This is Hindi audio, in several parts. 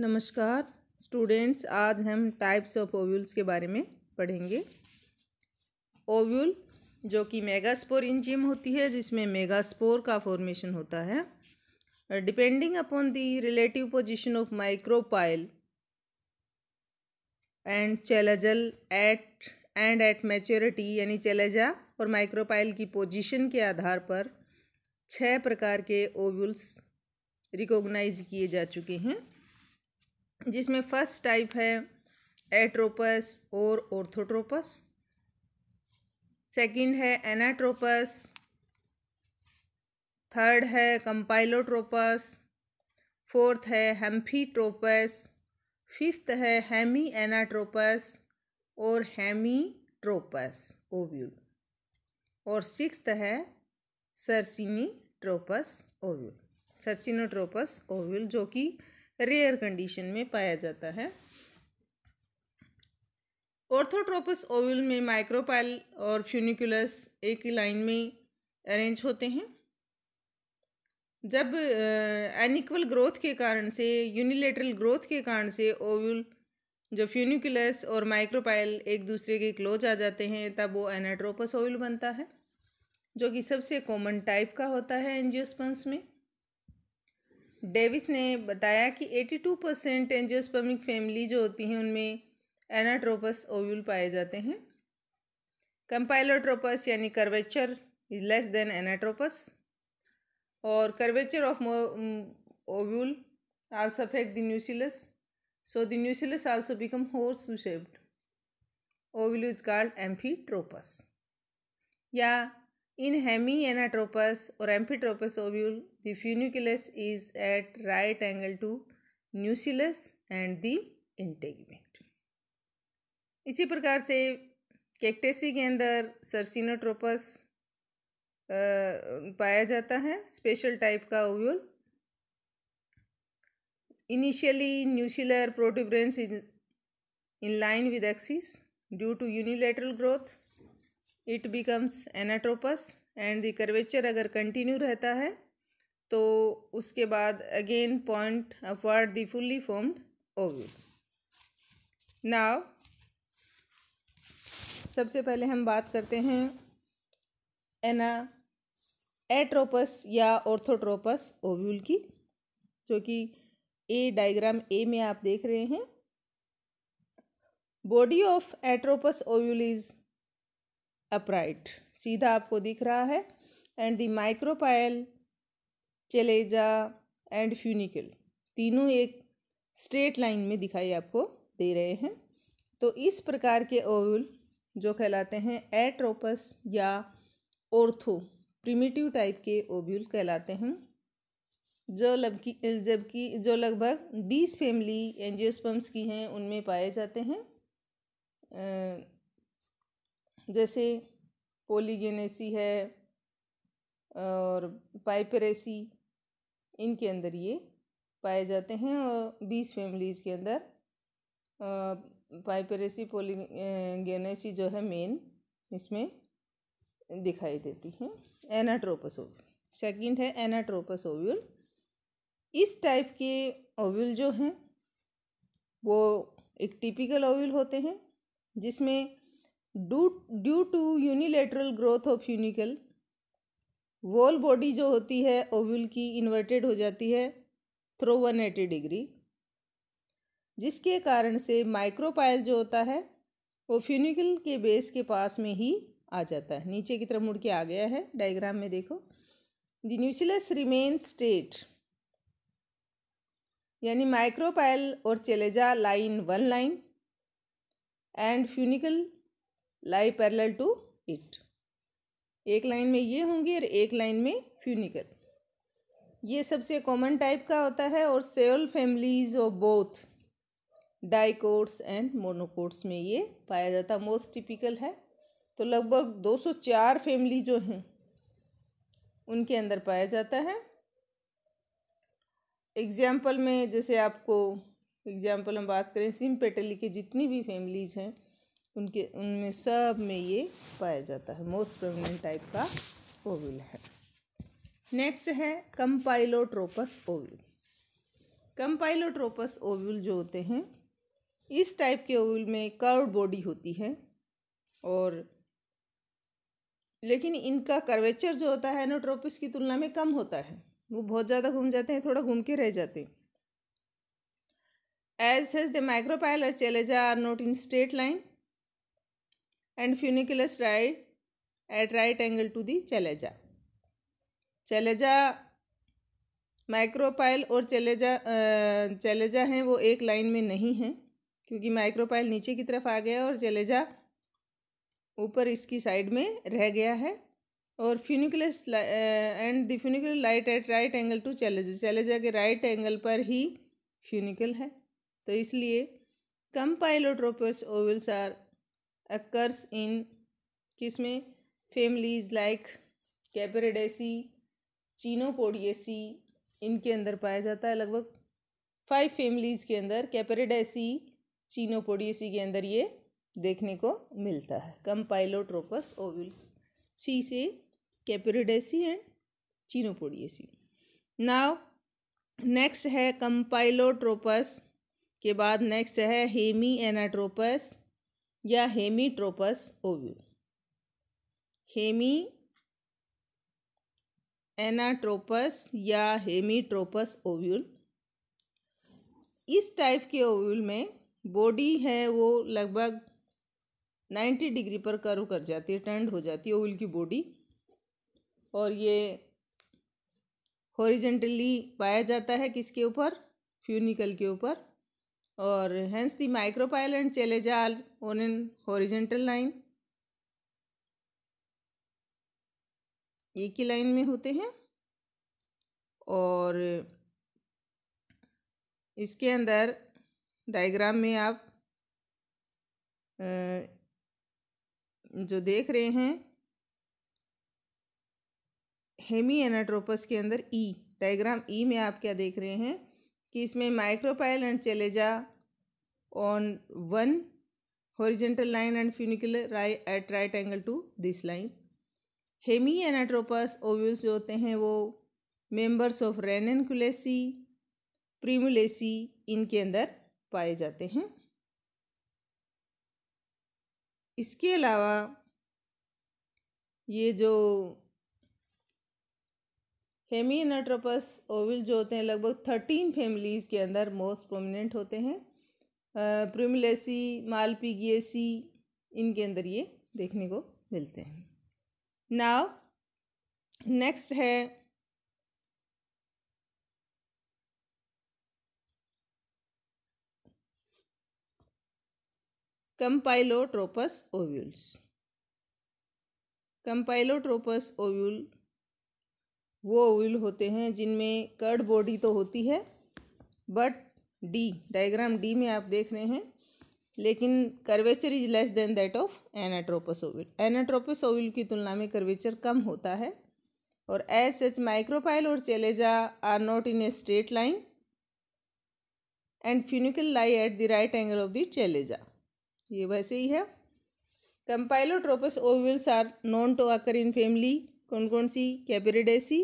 नमस्कार स्टूडेंट्स आज हम टाइप्स ऑफ ओव्यूल्स के बारे में पढ़ेंगे ओव्यूल जो कि मेगास्पोर इंजियम होती है जिसमें मेगास्पोर का फॉर्मेशन होता है depending upon the relative position of micropyle and chalazal at and at maturity यानी चेलेजा और माइक्रोपाइल की पोजीशन के आधार पर छः प्रकार के ओव्यूल्स रिकॉग्नाइज किए जा चुके हैं जिसमें फर्स्ट टाइप है एट्रोपस और ऑर्थोट्रोपस सेकंड है एनाट्रोपस थर्ड है कंपाइलोट्रोपस फोर्थ है हेम्फीट्रोपस फिफ्थ है हेमी एनाट्रोपस और हेमीट्रोपस ओव्यूल और सिक्स्थ है ट्रोपस ओव्यूल सरसिनोट्रोपस ओव्यूल जो कि रेयर कंडीशन में पाया जाता है ऑर्थोट्रोपस ओवल में माइक्रोपाइल और फ्यूनिकुलस एक ही लाइन में अरेंज होते हैं जब एनिक्वल ग्रोथ के कारण से यूनिलेटरल ग्रोथ के कारण से ओव्यूल जो फ्यूनिकुलस और माइक्रोपाइल एक दूसरे के क्लोज आ जाते हैं तब वो एनाट्रोपस ओव्यूल बनता है जो कि सबसे कॉमन टाइप का होता है एनजियोस्पम्स में डेविस ने बताया कि 82 परसेंट एंजियोस्पर्मिक फैमिली जो होती हैं उनमें एनाट्रोपस ओव्यूल पाए जाते हैं कंपाइलोट्रोपस यानी curvature is less than anatropous और curvature of ovule also affect the nucleus so the nucleus also become horseshoe shaped ovule is called या इन हेमी एनाट्रोपस और amphitropous ovule the funiculus is at right angle to nucellus and the integument इसी प्रकार से कैक्टेसी के अंदर सरसिनोट्रोपस पाया जाता है स्पेशल टाइप का ovule initially nucellar protuberance is in line with axis due to unilateral growth it becomes anatropous and the curvature अगर कंटिन्यू रहता है तो उसके बाद again point upward the fully formed ovule now सबसे पहले हम बात करते हैं एना एट्रोपस या ऑर्थोट्रोपस ओव्यूल की जो कि ए डायग्राम ए में आप देख रहे हैं body of atropous ovule is upright सीधा आपको दिख रहा है and the micropyle chalaza and funicle तीनों एक स्ट्रेट लाइन में दिखाई आपको दे रहे हैं तो इस प्रकार के ओवल जो कहलाते हैं एट्रोपस या ओर्थो प्रिमिटिव टाइप के ओव्यूल कहलाते हैं जो लबकी जबकि जो लगभग बीस फैमिली एनजियोस्पम्स की हैं उनमें पाए जाते हैं जैसे पोलीगेनेसी है और पाइपरेसी इनके अंदर ये पाए जाते हैं और बीस फैमिलीज़ के अंदर पाइपरेसी पोलीगेनेसी जो है मेन इसमें दिखाई देती हैं एनाट्रोपस ओव्यूल सेकेंड है एनाट्रोपस ओव्यूल इस टाइप के ओव्यूल जो हैं वो एक टिपिकल ओव्यूल होते हैं जिसमें due to unilateral growth of funicle wall body जो होती है ओव्यूल की इन्वर्टेड हो जाती है थ्रो वन एटी डिग्री जिसके कारण से माइक्रोपाइल जो होता है वो फ्यूनिकल के बेस के पास में ही आ जाता है नीचे की तरफ मुड़ के आ गया है डायग्राम में देखो द न्यूसिलस रिमेन स्टेट यानी माइक्रोपाइल और chalaza line one line and funicle lie parallel to it एक लाइन में ये होंगी और एक लाइन में फ्यूनिकल ये सबसे कॉमन टाइप का होता है और several families of both dicots and monocots में ये पाया जाता मोस्ट टिपिकल है तो लगभग 204 फैमिली जो हैं उनके अंदर पाया जाता है एग्जाम्पल में जैसे आपको एग्जाम्पल हम बात करें सिम पेटली की जितनी भी फैमिलीज़ हैं उनके उनमें सब में ये पाया जाता है मोस्ट प्रोमिनेंट टाइप का ओविल है नेक्स्ट है कंपाइलोट्रोपस ओविल कंपाइलोट्रोपस ओविल जो होते हैं इस टाइप के ओविल में कर्व बॉडी होती है और लेकिन इनका कर्वेचर जो होता है एनोट्रोपिस की तुलना में कम होता है वो बहुत ज़्यादा घूम जाते हैं थोड़ा घूम के रह जाते हैं as has the micropylar chalaza are not in straight line and funiculus right at right angle to the chalaza chalaza micropyle और चलेजा चैलेजा हैं वो एक लाइन में नहीं हैं क्योंकि माइक्रोपाइल नीचे की तरफ आ गया और चलेजा ऊपर इसकी साइड में रह गया है और funiculus and the funicle light at right angle to chalaza chalaza के राइट एंगल पर ही फ्यूनिकल है तो इसलिए campylotropous ovules are occurs in किस में फैमिलीज लाइक कैपरेडेसी चीनोपोडियसी इनके अंदर पाया जाता है लगभग फाइव फेमिलीज के अंदर कैपरेडेसी चीनोपोडियसी के अंदर ये देखने को मिलता है कंपाइलोट्रोपस ओविल सी से कैपरेडेसी एंड चीनोपोडियसी नाव नेक्स्ट है कंपाइलोट्रोपस के बाद नेक्स्ट है हेमी एनाट्रोपस या हेमीट्रोपस ओव्यू हेमी एनाट्रोपस या हेमीट्रोपस ओव्यूल इस टाइप के ओव्यूल में बॉडी है वो लगभग नाइन्टी डिग्री पर कर्व कर जाती है टर्न हो जाती है ओव्यूल की बॉडी और ये हॉरिजेंटली पाया जाता है किसके ऊपर फ्यूनिकल के ऊपर और hence the micropyle and challage are on an horizontal line एक ही लाइन में होते हैं और इसके अंदर डायग्राम में आप जो देख रहे हैं हेमी एनाट्रोपस के अंदर ई डायग्राम ई में आप क्या देख रहे हैं कि इसमें micropyle and chalaza on one horizontal line and funicular right at right angle to this line hemi anatropous ovules जो होते हैं वो मेंबर्स ऑफ रेनकुलेसी प्रीमुलेसी इनके अंदर पाए जाते हैं इसके अलावा ये जो हेमिनाट्रोपस ओविल जो होते हैं लगभग थर्टीन फैमिलीज के अंदर मोस्ट प्रोमिनेंट होते हैं प्रिमलेसी मालपीगिएसी इनके अंदर ये देखने को मिलते हैं नाव नेक्स्ट है कंपाइलोट्रोपस ओव्यूल्स कंपाइलोट्रोपस ओव्यूल वो ऑयल होते हैं जिनमें कर्ड बॉडी तो होती है बट डी डायग्राम डी में आप देख रहे हैं लेकिन curvature is less than that of anatropous ovule anatropous ovule की तुलना में कर्वेचर कम होता है और एज सच माइक्रोपाइल और chalaza are not in a straight line and funicle lie at the right angle of the chalaza ये वैसे ही है campylotropous ovules are known to occur in family कौन कौन सी कैपेरेडेसी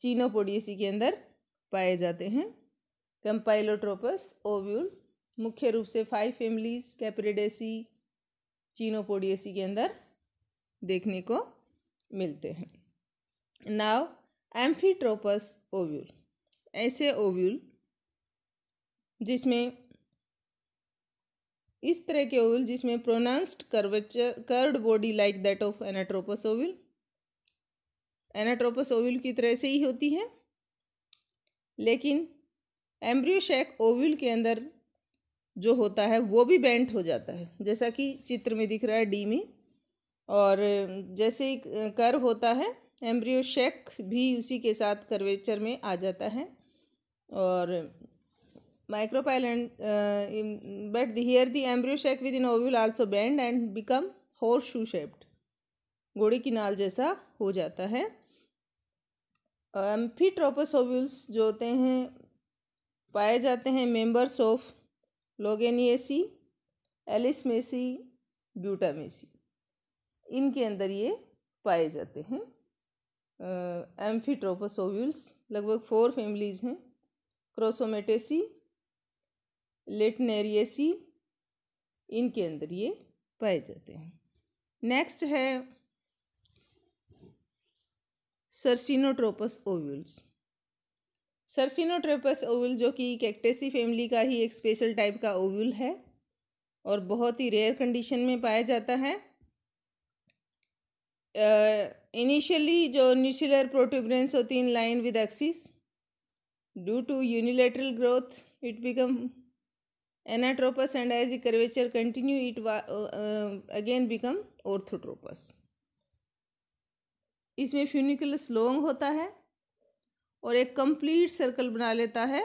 चीनोपोडियसी के अंदर पाए जाते हैं कंपाइलोट्रोपस ओव्यूल मुख्य रूप से फाइव फैमिलीज कैपरेडेसी चीनोपोडियसी के अंदर देखने को मिलते हैं नाव एम्फीट्रोपस ओव्यूल ऐसे ओव्यूल जिसमें इस तरह के ओव्यूल जिसमें pronounced curvature curved body like that of anatropous ovule anatropous ovule की तरह से ही होती है लेकिन एम्ब्रियोशैक ओव्यूल के अंदर जो होता है वो भी बेंट हो जाता है जैसा कि चित्र में दिख रहा है डी में और जैसे ही कर्व होता है एम्ब्रियोशेक भी उसी के साथ कर्वेचर में आ जाता है और and but there the embryo sac within ovule also bend and become horseshoe shaped घोड़े की नाल जैसा हो जाता है एम्फी ओव्यूल्स जो होते हैं पाए जाते हैं मेंबर्स ऑफ लोगेनिएसी एलिसमेसी ब्यूटामेसी इनके अंदर ये पाए जाते हैं एम्फी ओव्यूल्स लगभग फोर फैमिलीज हैं क्रोसोमेटेसी लेटनेरियसी इनके अंदर ये पाए जाते हैं नेक्स्ट है सरसिनोट्रोपस ओव्यूल्स सरसिनोट्रोपस ओव्यूल जो कि कैक्टेसी फैमिली का ही एक स्पेशल टाइप का ओव्यूल है और बहुत ही रेयर कंडीशन में पाया जाता है इनिशियली जो न्यूक्लियर प्रोटिब्रेंस होती in line with axis due to unilateral growth it become anatropous and as the curvature continue it again become orthotropous इसमें फ्यूनिकुलस लॉन्ग होता है और एक कंप्लीट सर्कल बना लेता है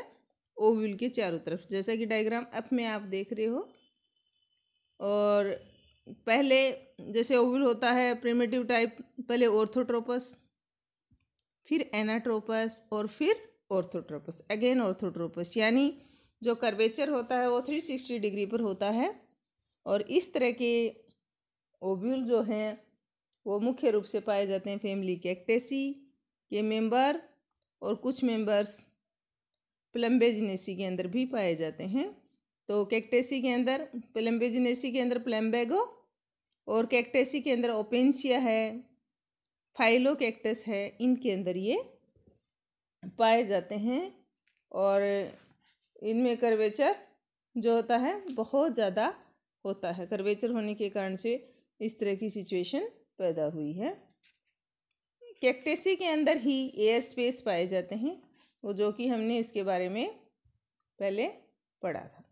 ओव्यूल के चारों तरफ जैसा कि डायग्राम अप में आप देख रहे हो और पहले जैसे ओव्यूल होता है प्रिमेटिव टाइप पहले ऑर्थोट्रोपस फिर एनाट्रोपस और फिर ऑर्थोट्रोपस अगेन ऑर्थोट्रोपस यानी जो कर्वेचर होता है वो थ्री सिक्सटी डिग्री पर होता है और इस तरह के ओव्यूल जो हैं वो मुख्य रूप से पाए जाते हैं फैमिली कैक्टेसी के मेंबर और कुछ मेंबर्स प्लम्बेजनेसी के अंदर भी पाए जाते हैं तो कैक्टेसी के अंदर प्लम्बेजनेसी के अंदर प्लम्बेगो और कैक्टेसी के अंदर ओपेंशिया है फाइलो कैक्टस है इनके अंदर ये पाए जाते हैं और इनमें करवेचर जो होता है बहुत ज़्यादा होता है करवेचर होने के कारण से इस तरह की सिचुएशन पैदा हुई है कैक्टेसी के अंदर ही एयर स्पेस पाए जाते हैं वो जो कि हमने इसके बारे में पहले पढ़ा था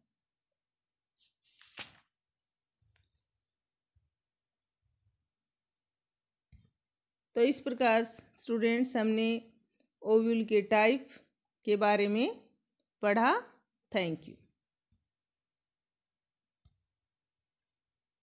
तो इस प्रकार स्टूडेंट्स हमने ओव्यूल के टाइप के बारे में पढ़ा थैंक यू